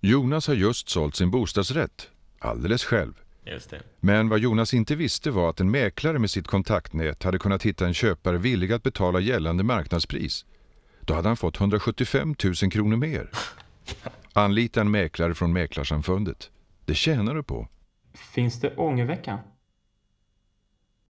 Jonas har just sålt sin bostadsrätt, alldeles själv. Men vad Jonas inte visste var att en mäklare med sitt kontaktnät hade kunnat hitta en köpare villig att betala gällande marknadspris. Då hade han fått 175 000 kronor mer. Anlita en mäklare från Mäklarsamfundet. Det tjänar du på. Finns det ångervecka?